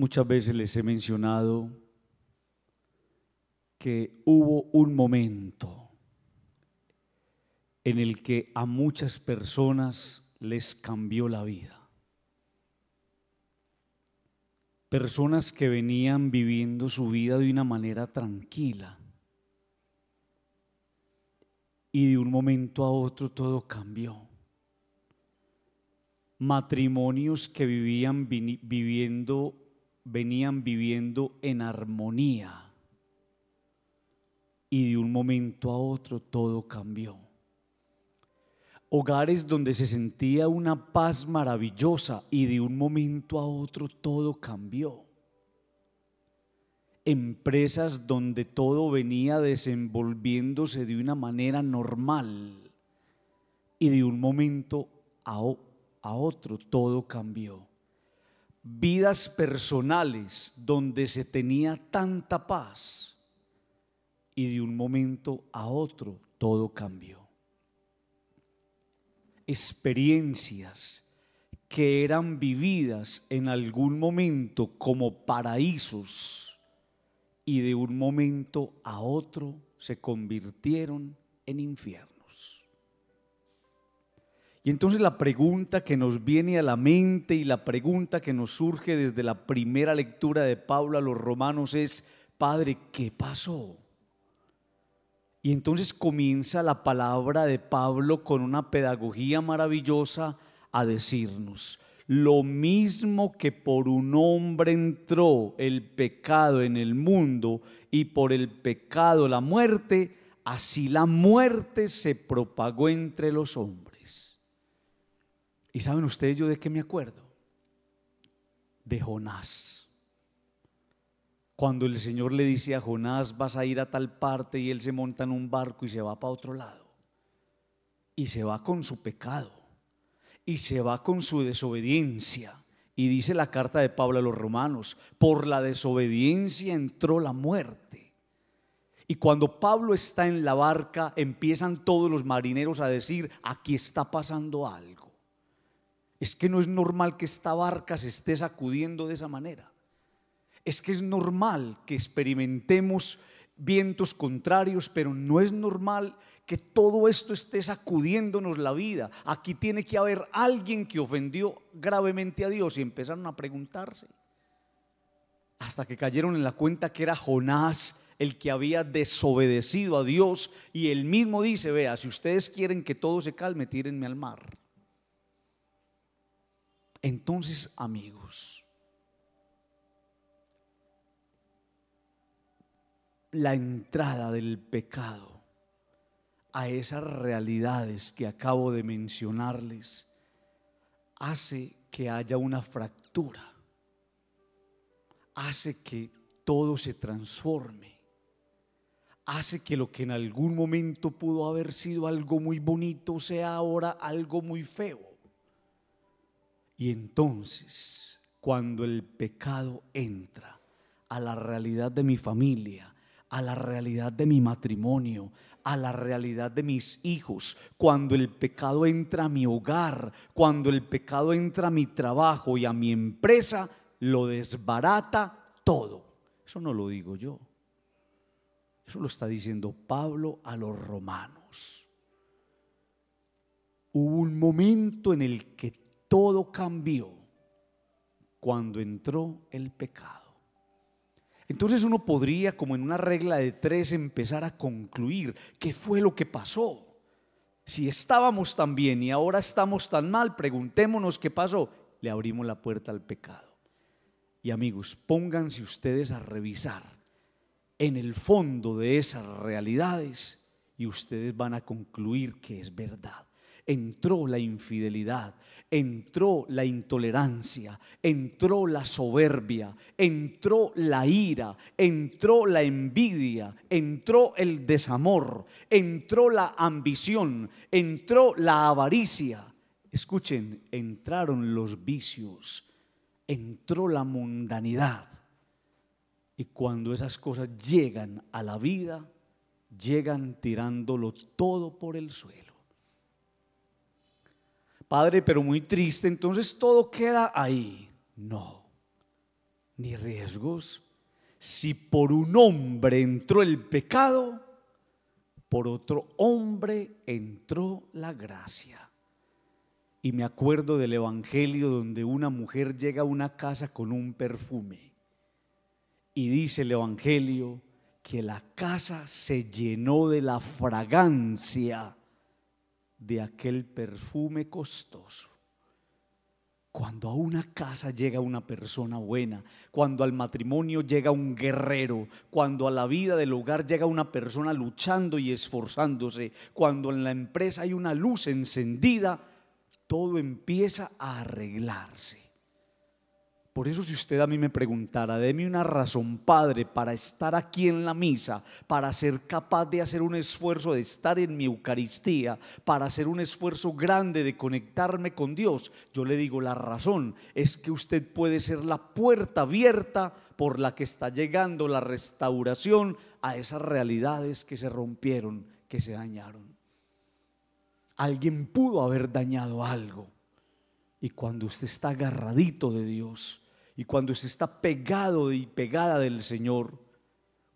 Muchas veces les he mencionado que hubo un momento en el que a muchas personas les cambió la vida. Personas que venían viviendo su vida de una manera tranquila y de un momento a otro todo cambió. Matrimonios que vivían viviendo venían viviendo en armonía. Y de un momento a otro todo cambió. Hogares donde se sentía una paz maravillosa y de un momento a otro todo cambió. Empresas donde todo venía desenvolviéndose de una manera normal y de un momento a, a otro todo cambió vidas personales donde se tenía tanta paz y de un momento a otro todo cambió. Experiencias que eran vividas en algún momento como paraísos y de un momento a otro se convirtieron en infierno. Y entonces la pregunta que nos viene a la mente y la pregunta que nos surge desde la primera lectura de Pablo a los romanos es, Padre, ¿qué pasó? Y entonces comienza la palabra de Pablo con una pedagogía maravillosa a decirnos, lo mismo que por un hombre entró el pecado en el mundo y por el pecado la muerte, así la muerte se propagó entre los hombres y saben ustedes yo de qué me acuerdo? De Jonás. Cuando el Señor le dice a Jonás, vas a ir a tal parte y él se monta en un barco y se va para otro lado. Y se va con su pecado. Y se va con su desobediencia. Y dice la carta de Pablo a los romanos, por la desobediencia entró la muerte. Y cuando Pablo está en la barca, empiezan todos los marineros a decir, aquí está pasando algo. Es que no es normal que esta barca se esté sacudiendo de esa manera. Es que es normal que experimentemos vientos contrarios, pero no es normal que todo esto esté sacudiéndonos la vida. Aquí tiene que haber alguien que ofendió gravemente a Dios y empezaron a preguntarse. Hasta que cayeron en la cuenta que era Jonás el que había desobedecido a Dios y él mismo dice, vea, si ustedes quieren que todo se calme, tírenme al mar. Entonces, amigos, la entrada del pecado a esas realidades que acabo de mencionarles hace que haya una fractura, hace que todo se transforme, hace que lo que en algún momento pudo haber sido algo muy bonito sea ahora algo muy feo y entonces, cuando el pecado entra a la realidad de mi familia, a la realidad de mi matrimonio, a la realidad de mis hijos, cuando el pecado entra a mi hogar, cuando el pecado entra a mi trabajo y a mi empresa, lo desbarata todo. Eso no lo digo yo. Eso lo está diciendo Pablo a los romanos. Hubo un momento en el que todo cambió cuando entró el pecado. Entonces uno podría, como en una regla de tres, empezar a concluir qué fue lo que pasó. Si estábamos tan bien y ahora estamos tan mal, preguntémonos qué pasó. Le abrimos la puerta al pecado. Y amigos, pónganse ustedes a revisar en el fondo de esas realidades y ustedes van a concluir que es verdad entró la infidelidad, entró la intolerancia, entró la soberbia, entró la ira, entró la envidia, entró el desamor, entró la ambición, entró la avaricia. Escuchen, entraron los vicios, entró la mundanidad. Y cuando esas cosas llegan a la vida, llegan tirándolo todo por el suelo. Padre, pero muy triste, entonces todo queda ahí. No, ni riesgos. Si por un hombre entró el pecado, por otro hombre entró la gracia. Y me acuerdo del Evangelio donde una mujer llega a una casa con un perfume. Y dice el Evangelio que la casa se llenó de la fragancia de aquel perfume costoso. Cuando a una casa llega una persona buena, cuando al matrimonio llega un guerrero, cuando a la vida del hogar llega una persona luchando y esforzándose, cuando en la empresa hay una luz encendida, todo empieza a arreglarse. Por eso si usted a mí me preguntara, deme una razón, Padre, para estar aquí en la misa, para ser capaz de hacer un esfuerzo de estar en mi Eucaristía, para hacer un esfuerzo grande de conectarme con Dios, yo le digo, la razón es que usted puede ser la puerta abierta por la que está llegando la restauración a esas realidades que se rompieron, que se dañaron. Alguien pudo haber dañado algo. Y cuando usted está agarradito de Dios, y cuando usted está pegado y pegada del Señor,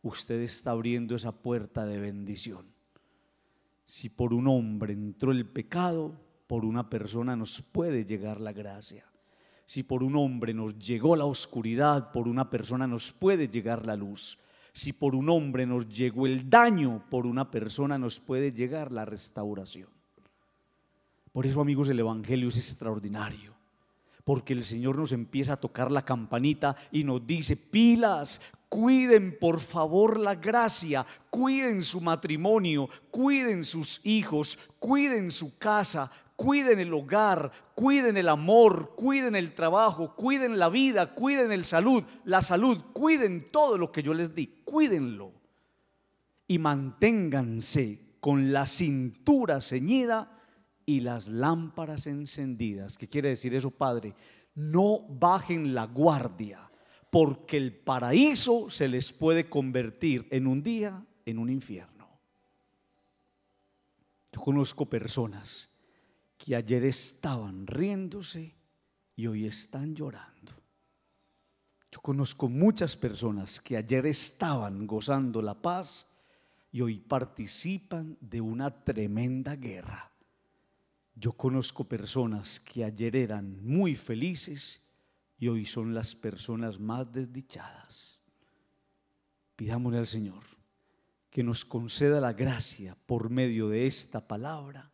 usted está abriendo esa puerta de bendición. Si por un hombre entró el pecado, por una persona nos puede llegar la gracia. Si por un hombre nos llegó la oscuridad, por una persona nos puede llegar la luz. Si por un hombre nos llegó el daño, por una persona nos puede llegar la restauración. Por eso, amigos, el Evangelio es extraordinario porque el Señor nos empieza a tocar la campanita y nos dice, pilas, cuiden por favor la gracia, cuiden su matrimonio, cuiden sus hijos, cuiden su casa, cuiden el hogar, cuiden el amor, cuiden el trabajo, cuiden la vida, cuiden el salud, la salud, cuiden todo lo que yo les di, cuídenlo. Y manténganse con la cintura ceñida y las lámparas encendidas. ¿Qué quiere decir eso, Padre? No bajen la guardia, porque el paraíso se les puede convertir en un día en un infierno. Yo conozco personas que ayer estaban riéndose y hoy están llorando. Yo conozco muchas personas que ayer estaban gozando la paz y hoy participan de una tremenda guerra. Yo conozco personas que ayer eran muy felices y hoy son las personas más desdichadas. Pidámosle al Señor que nos conceda la gracia por medio de esta palabra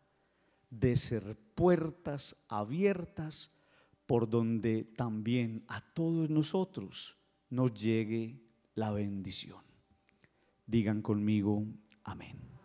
de ser puertas abiertas por donde también a todos nosotros nos llegue la bendición. Digan conmigo, amén.